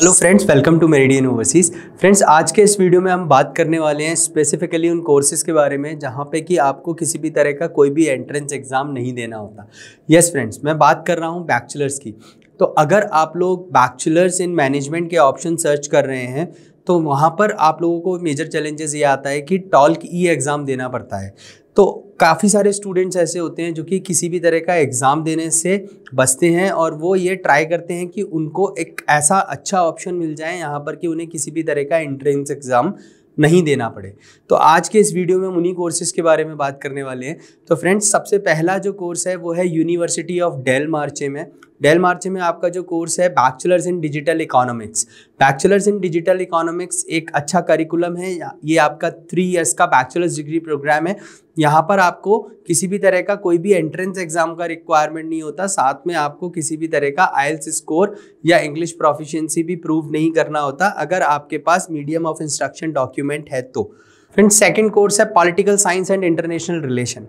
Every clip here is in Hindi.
hello friends welcome to Meridian Overseas friends आज के इस वीडियो में हम बात करने वाले हैं स्पेसिफिकली उन कोर्सेज़ के बारे में जहाँ पे कि आपको किसी भी तरह का कोई भी एंट्रेंस एग्ज़ाम नहीं देना होता यस yes, फ्रेंड्स मैं बात कर रहा हूँ बैचलर्स की तो अगर आप लोग बैचलर्स इन मैनेजमेंट के ऑप्शन सर्च कर रहे हैं तो वहाँ पर आप लोगों को मेजर चैलेंजेस ये आता है कि टॉल्क ई एग्ज़ाम देना पड़ता है तो काफ़ी सारे स्टूडेंट्स ऐसे होते हैं जो कि किसी भी तरह का एग्ज़ाम देने से बचते हैं और वो ये ट्राई करते हैं कि उनको एक ऐसा अच्छा ऑप्शन मिल जाए यहाँ पर कि उन्हें किसी भी तरह का एंट्रेंस एग्ज़ाम नहीं देना पड़े तो आज के इस वीडियो में हम उन्हीं कोर्सेज़ के बारे में बात करने वाले हैं तो फ्रेंड्स सबसे पहला जो कोर्स है वो है यूनिवर्सिटी ऑफ डेल मार्चे में डेल मार्चे में आपका जो कोर्स है bachelors in digital economics bachelors in digital economics एक अच्छा करिकुलम है ये आपका थ्री ईयर्स का बैचलर्स डिग्री प्रोग्राम है यहाँ पर आपको किसी भी तरह का कोई भी एंट्रेंस एग्जाम का रिक्वायरमेंट नहीं होता साथ में आपको किसी भी तरह का आयल्स स्कोर या इंग्लिश प्रोफिशेंसी भी प्रूव नहीं करना होता अगर आपके पास मीडियम ऑफ इंस्ट्रक्शन डॉक्यूमेंट है तो फ्रेंड सेकेंड कोर्स है political science and international relation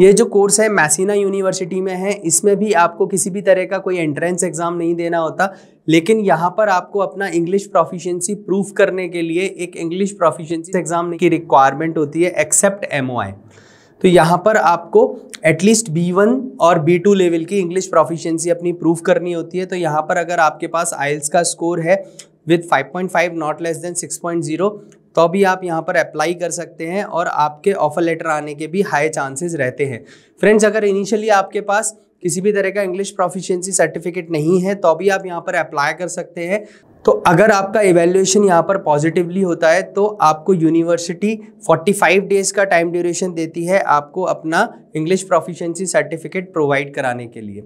ये जो कोर्स है मैसीना यूनिवर्सिटी में है इसमें भी आपको किसी भी तरह का कोई एंट्रेंस एग्ज़ाम नहीं देना होता लेकिन यहाँ पर आपको अपना इंग्लिश प्रोफिशिएंसी प्रूफ करने के लिए एक इंग्लिश प्रोफिशिएंसी एग्ज़ाम की रिक्वायरमेंट होती है एक्सेप्ट एम तो यहाँ पर आपको एटलीस्ट बी वन और बी टू लेवल की इंग्लिश प्रोफिशियंसी अपनी प्रूफ करनी होती है तो यहाँ पर अगर आपके पास आइल्स का स्कोर है विथ 5.5 नॉट लेस देन 6.0 तो भी आप यहाँ पर अप्लाई कर सकते हैं और आपके ऑफर लेटर आने के भी हाई चांसेस रहते हैं फ्रेंड्स अगर इनिशियली आपके पास किसी भी तरह का इंग्लिश प्रोफिशिएंसी सर्टिफिकेट नहीं है तो भी आप यहाँ पर अप्लाई कर सकते हैं तो अगर आपका इवेल्यूशन यहाँ पर पॉजिटिवली होता है तो आपको यूनिवर्सिटी 45 डेज़ का टाइम ड्यूरेशन देती है आपको अपना इंग्लिश प्रोफिशिएंसी सर्टिफिकेट प्रोवाइड कराने के लिए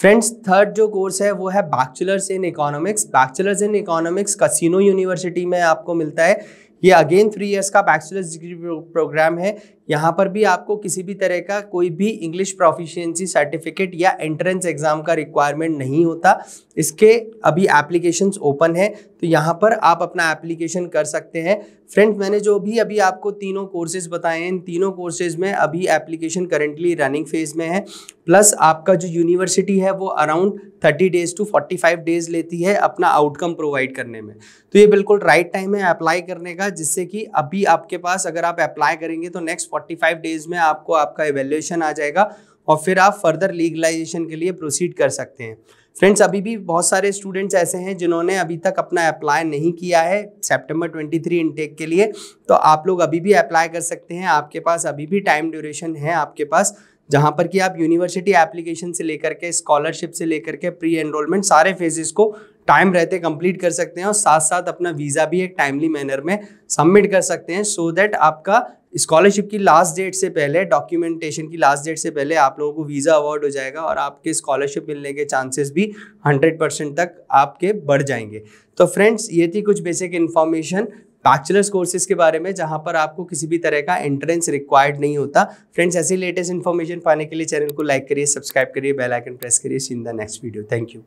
फ्रेंड्स थर्ड जो कोर्स है वो है bachelors in economics bachelors in economics Cassino university में आपको मिलता है ये अगेन थ्री ईयर्स का बैचलर्स डिग्री प्रोग्राम है यहाँ पर भी आपको किसी भी तरह का कोई भी इंग्लिश प्रोफिशियंसी सर्टिफिकेट या एंट्रेंस एग्ज़ाम का रिक्वायरमेंट नहीं होता इसके अभी एप्लीकेशन ओपन है तो यहाँ पर आप अपना एप्लीकेशन कर सकते हैं फ्रेंड्स मैंने जो भी अभी आपको तीनों कोर्सेज बताए हैं इन तीनों कोर्सेज में अभी एप्लीकेशन करेंटली रनिंग फेज में है प्लस आपका जो यूनिवर्सिटी है वो around thirty days to forty five days लेती है अपना आउटकम प्रोवाइड करने में तो ये बिल्कुल राइट टाइम है अप्लाई करने का जिससे कि अभी आपके पास अगर आप अप्लाई करेंगे तो नेक्स्ट 45 डेज में आपको आपका एवेल्यूशन आ जाएगा और फिर आप फर्दर लीगलाइजेशन के लिए प्रोसीड कर सकते हैं फ्रेंड्स अभी भी बहुत सारे स्टूडेंट्स ऐसे हैं जिन्होंने अभी तक अपना अप्लाई नहीं किया है सितंबर 23 इनटेक के लिए तो आप लोग अभी भी अप्लाई कर सकते हैं आपके पास अभी भी टाइम ड्यूरेशन है आपके पास जहाँ पर कि आप यूनिवर्सिटी एप्लीकेशन से लेकर के स्कॉलरशिप से लेकर के प्री एनरोलमेंट सारे फेजेस को टाइम रहते कंप्लीट कर सकते हैं और साथ साथ अपना वीज़ा भी एक टाइमली मैनर में सबमिट कर सकते हैं सो so दैट आपका स्कॉलरशिप की लास्ट डेट से पहले डॉक्यूमेंटेशन की लास्ट डेट से पहले आप लोगों को वीज़ा अवार्ड हो जाएगा और आपके स्कॉलरशिप मिलने के चांसेस भी 100 परसेंट तक आपके बढ़ जाएंगे तो फ्रेंड्स ये थी कुछ बेसिक इन्फॉर्मेशन बैचलर्स कोर्सेज के बारे में जहाँ पर आपको किसी भी तरह का एंट्रेंस रिक्वायर्ड नहीं होता फ्रेंड्स ऐसी लेटेस्ट इन्फॉर्मेशन पाने के लिए चैनल को लाइक करिए सब्सक्राइब करिए बेलाइकन प्रेस करिए in the next video thank you